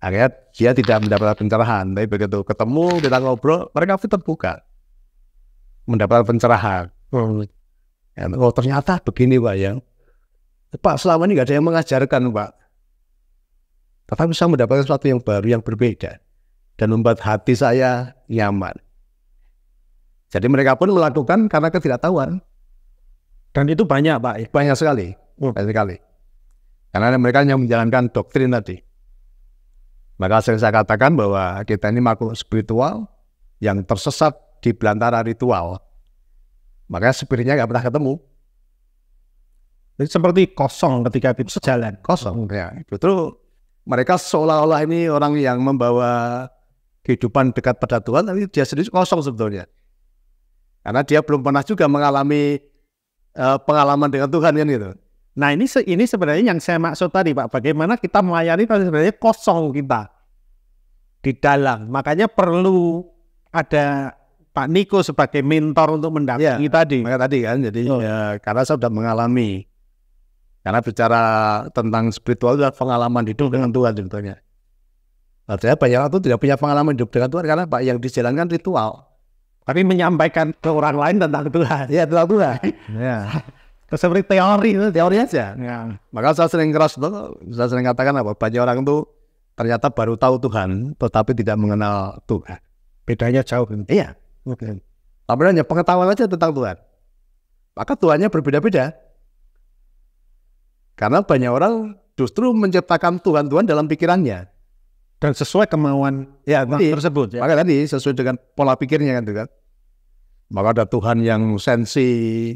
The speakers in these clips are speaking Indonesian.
akhirnya dia tidak mendapatkan pencerahan tapi begitu ketemu kita ngobrol mereka pun terbuka mendapatkan pencerahan hmm. Ya, oh ternyata begini pak ya pak selama ini nggak ada yang mengajarkan pak tetapi bisa mendapatkan sesuatu yang baru yang berbeda dan membuat hati saya nyaman jadi mereka pun melakukan karena ketidaktahuan dan itu banyak pak ya? banyak sekali hmm. banyak sekali karena mereka yang menjalankan doktrin tadi maka sering saya katakan bahwa kita ini makhluk spiritual yang tersesat di belantara ritual. Makanya spiritnya nggak pernah ketemu. Jadi seperti kosong ketika itu sejalan. Kosong, ya. Betul. Mereka seolah-olah ini orang yang membawa kehidupan dekat pada Tuhan, tapi dia sendiri kosong sebetulnya. Karena dia belum pernah juga mengalami uh, pengalaman dengan Tuhan kan gitu. Nah ini ini sebenarnya yang saya maksud tadi Pak, bagaimana kita melayani tapi sebenarnya kosong kita di dalam. Makanya perlu ada Pak Niko sebagai mentor untuk mendampingi ya, tadi. Maka tadi kan, jadi oh. ya, karena saya sudah mengalami. Karena bicara tentang spiritual adalah pengalaman hidup dengan Tuhan tentunya Artinya banyak orang itu tidak punya pengalaman hidup dengan Tuhan karena Pak yang dijalankan ritual. Tapi menyampaikan ke orang lain tentang Tuhan. Ya tentang Tuhan. ya seperti teori itu teori aja. Ya. Maka saya sering keras saya sering katakan apa banyak orang tuh ternyata baru tahu Tuhan tetapi tidak mengenal Tuhan. Bedanya jauh. Iya. Oke. Tapi hanya pengetahuan aja tentang Tuhan. Maka Tuhannya berbeda-beda. Karena banyak orang justru menciptakan Tuhan-Tuhan dalam pikirannya. Dan sesuai kemauan ya, tadi, tersebut. Ya. Maka tadi sesuai dengan pola pikirnya kan. Gitu kan. Maka ada Tuhan yang sensi,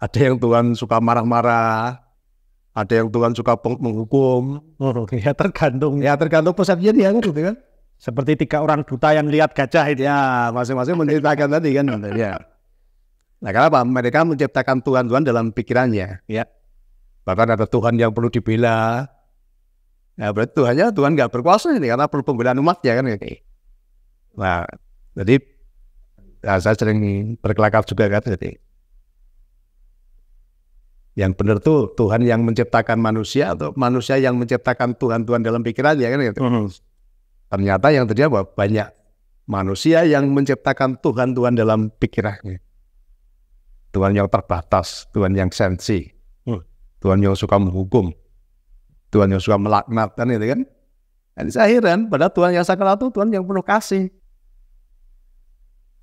ada yang Tuhan suka marah-marah, ada yang Tuhan suka menghukum. Oh, ya tergantung. Ya tergantung persepsinya dia kan, gitu kan. Seperti tiga orang duta yang lihat gajah itu. Ya, masing-masing menceritakan tadi kan. Gitu, ya. Nah, karena Mereka menciptakan Tuhan-Tuhan dalam pikirannya. Ya. Bahkan ada Tuhan yang perlu dibela. Ya, berarti Tuhannya Tuhan nggak berkuasa ini karena perlu pembelaan umatnya kan. Gitu. Nah, jadi nah, saya sering berkelakar juga kan. Jadi, gitu yang benar tuh Tuhan yang menciptakan manusia atau manusia yang menciptakan Tuhan Tuhan dalam pikirannya kan gitu. Mm Ternyata yang terjadi bahwa banyak manusia yang menciptakan Tuhan Tuhan dalam pikirannya. Tuhan yang terbatas, Tuhan yang sensi, mm. Tuhan yang suka menghukum, Tuhan yang suka melaknat kan gitu kan. Nah, Dan saya heran pada Tuhan yang sakral itu Tuhan yang penuh kasih.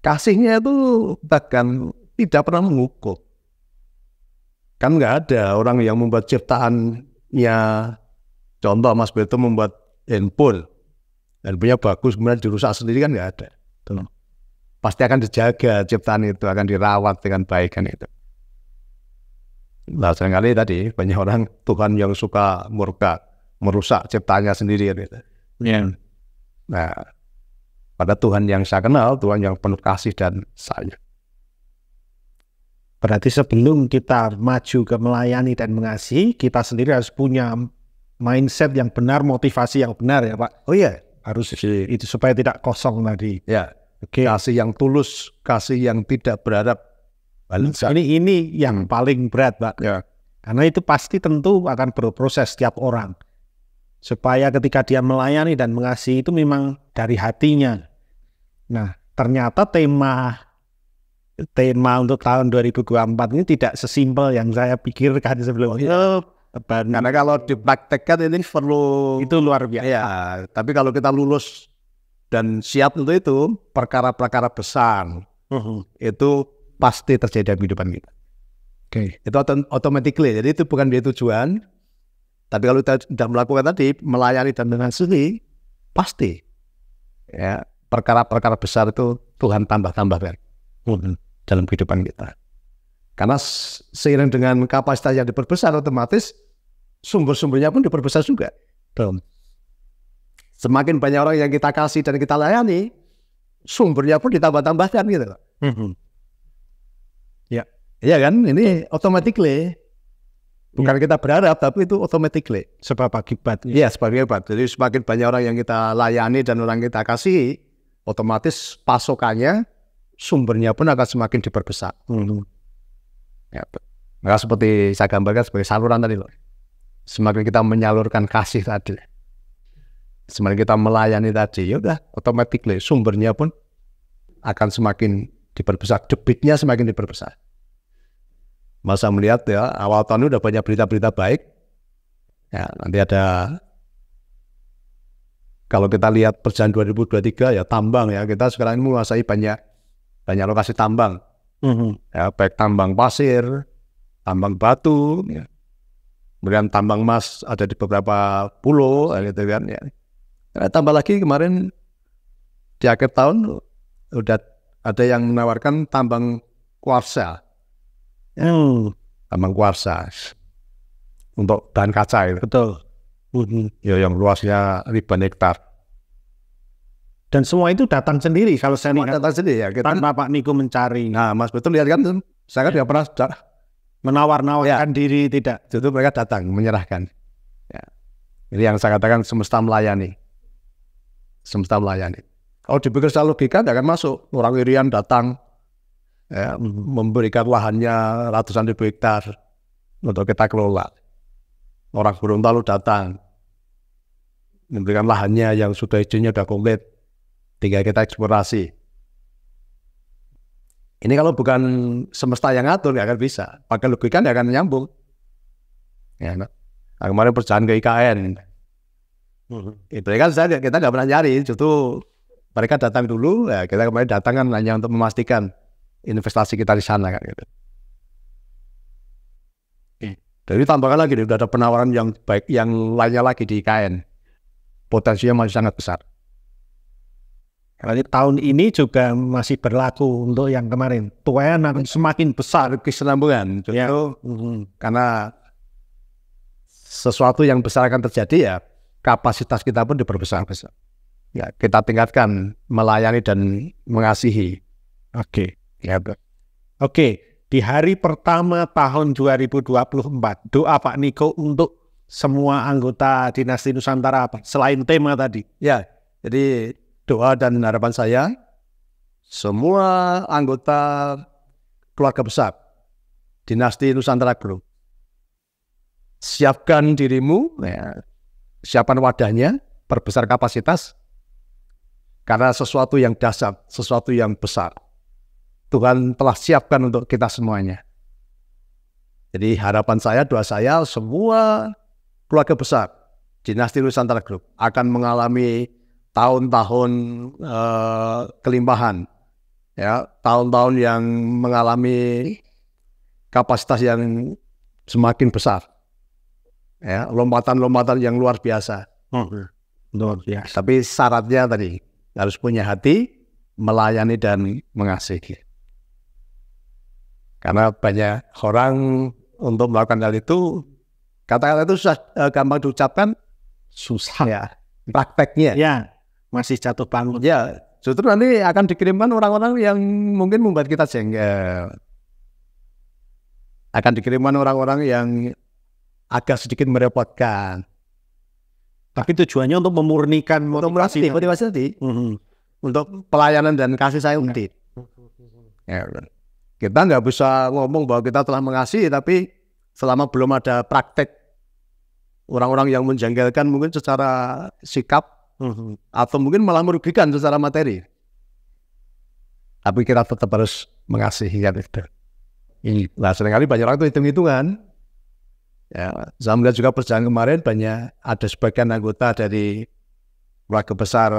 Kasihnya itu bahkan tidak pernah menghukum Kan nggak ada orang yang membuat ciptaannya. Contoh Mas Beto membuat handphone. Handphonenya bagus, kemudian dirusak sendiri kan nggak ada. Tuh. Pasti akan dijaga ciptaan itu, akan dirawat dengan baik kan itu. Nah, seringkali tadi banyak orang Tuhan yang suka murka, merusak ciptanya sendiri kan itu. Yeah. Nah, pada Tuhan yang saya kenal, Tuhan yang penuh kasih dan sayang. Berarti sebelum kita maju ke melayani dan mengasihi, kita sendiri harus punya mindset yang benar, motivasi yang benar ya Pak. Oh iya. Harus Jadi, itu supaya tidak kosong tadi. Ya. Okay. Kasih yang tulus, kasih yang tidak berharap Ini ini yang hmm. paling berat Pak. Ya. Karena itu pasti tentu akan berproses setiap orang. Supaya ketika dia melayani dan mengasihi itu memang dari hatinya. Nah, ternyata tema tema untuk tahun 2024 ini tidak sesimpel yang saya pikirkan sebelumnya. Teban. Karena kalau dipraktekkan ini perlu itu luar biasa. Ya, tapi kalau kita lulus dan siap untuk itu perkara-perkara besar uh-huh. itu pasti terjadi dalam kehidupan kita. Oke. Okay. Itu automatically. Jadi itu bukan dia tujuan. Tapi kalau kita sudah melakukan tadi melayani dan mengasihi pasti ya perkara-perkara besar itu Tuhan tambah-tambahkan. Uh-huh dalam kehidupan kita. Karena seiring dengan kapasitas yang diperbesar otomatis sumber-sumbernya pun diperbesar juga. Betul. Semakin banyak orang yang kita kasih dan kita layani, sumbernya pun ditambah-tambahkan gitu. Mhm. Ya, ya kan ini automatically bukan ya. kita berharap tapi itu automatically sebab akibat ya. ya sebagai akibat jadi semakin banyak orang yang kita layani dan orang kita kasih otomatis pasokannya sumbernya pun akan semakin diperbesar. Hmm. Ya, maka seperti saya gambarkan sebagai saluran tadi loh. Semakin kita menyalurkan kasih tadi, semakin kita melayani tadi, ya udah otomatis sumbernya pun akan semakin diperbesar, debitnya semakin diperbesar. Masa melihat ya awal tahun ini udah banyak berita-berita baik. Ya, nanti ada kalau kita lihat perjalanan 2023 ya tambang ya kita sekarang ini menguasai banyak banyak lokasi tambang, mm-hmm. ya, baik tambang pasir, tambang batu, ya. kemudian tambang emas ada di beberapa pulau, gitu kan. Ya. Karena tambah lagi kemarin di akhir tahun udah ada yang menawarkan tambang kuarsa, mm. tambang kuarsa untuk bahan kaca itu. Betul. Mm-hmm. Ya, yang luasnya ribuan hektar dan semua itu datang sendiri kalau saya lihat datang sendiri ya kita tanpa Pak Niko mencari nah Mas Betul lihat kan saya kan ya. pernah menawar-nawarkan ya. diri tidak justru mereka datang menyerahkan ya. ini yang saya katakan semesta melayani semesta melayani kalau dipikir secara logika tidak akan masuk orang Irian datang ya, memberikan lahannya ratusan ribu hektar untuk kita kelola orang Gorontalo datang memberikan lahannya yang sudah izinnya sudah komplit tinggal kita eksplorasi. Ini kalau bukan semesta yang ngatur nggak akan bisa. Pakai logika nggak akan nyambung. Ya, kan? nah, kemarin perjalanan ke IKN. Hmm. Itu kan saya kita nggak pernah nyari, justru mereka datang dulu. Ya, kita kemarin datang kan hanya untuk memastikan investasi kita di sana kan gitu. Jadi tambahkan lagi, sudah ada penawaran yang baik, yang lainnya lagi di IKN. Potensinya masih sangat besar. Berarti tahun ini juga masih berlaku untuk yang kemarin. Tuan akan semakin besar kesenambungan Gitu. Ya. Mm-hmm. Karena sesuatu yang besar akan terjadi ya kapasitas kita pun diperbesar. besar. Ya, kita tingkatkan melayani dan mengasihi. Oke. Okay. Ya. Oke. Okay. Di hari pertama tahun 2024, doa Pak Niko untuk semua anggota dinasti Nusantara apa? Selain tema tadi. Ya, jadi doa dan harapan saya semua anggota keluarga besar dinasti Nusantara Group siapkan dirimu ya, siapkan wadahnya perbesar kapasitas karena sesuatu yang dasar sesuatu yang besar Tuhan telah siapkan untuk kita semuanya jadi harapan saya doa saya semua keluarga besar dinasti Nusantara Group akan mengalami tahun-tahun uh, eh, kelimpahan, ya tahun-tahun yang mengalami kapasitas yang semakin besar, ya lompatan-lompatan yang luar biasa. Hmm. Luar biasa. Tapi syaratnya tadi harus punya hati, melayani dan mengasihi. Karena banyak orang untuk melakukan hal itu kata-kata itu susah eh, gampang diucapkan, susah ya prakteknya. Ya, masih jatuh bangun. Ya, justru nanti akan dikirimkan orang-orang yang mungkin membuat kita jengkel. Akan dikirimkan orang-orang yang agak sedikit merepotkan. Tapi tujuannya untuk memurnikan motivasi, untuk motivasi tadi, mm -hmm. untuk pelayanan dan kasih sayang tadi. Ya, kita nggak bisa ngomong bahwa kita telah mengasihi, tapi selama belum ada praktek orang-orang yang menjengkelkan mungkin secara sikap Hmm. atau mungkin malah merugikan secara materi. Tapi kita tetap harus mengasihi kan itu. Ini. Nah, seringkali banyak orang itu hitung-hitungan. Ya, saya melihat juga perjalanan kemarin banyak ada sebagian anggota dari warga besar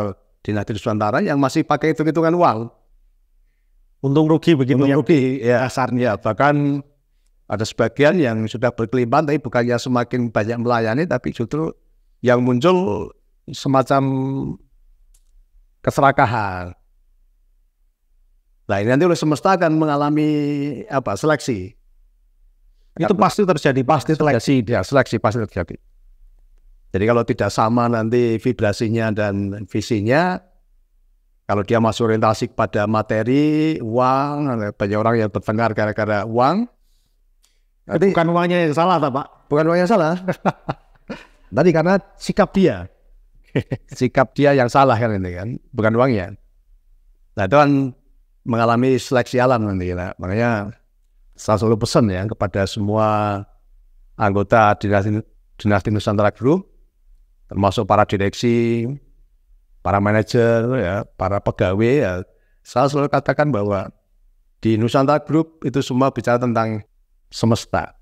di Nadir Nusantara yang masih pakai hitung-hitungan uang. Untung rugi begitu Untung ya. rugi, ya. Asarnya. Bahkan ada sebagian yang sudah berkelimpahan tapi bukannya semakin banyak melayani tapi justru yang muncul semacam keserakahan. Nah ini nanti oleh semesta akan mengalami apa seleksi. Itu Karena pasti terjadi, pasti seleksi, ya seleksi pasti terjadi. Jadi kalau tidak sama nanti vibrasinya dan visinya, kalau dia masuk orientasi pada materi, uang, banyak orang yang tertengkar gara-gara uang. Nanti, bukan uangnya yang salah, Pak? Bukan uangnya yang salah. tadi karena sikap dia sikap dia yang salah kan ini kan bukan uangnya nah itu kan mengalami seleksi alam nanti ya. makanya saya selalu pesan ya kepada semua anggota dinasti dinasti Nusantara Group termasuk para direksi para manajer ya para pegawai ya saya selalu katakan bahwa di Nusantara Group itu semua bicara tentang semesta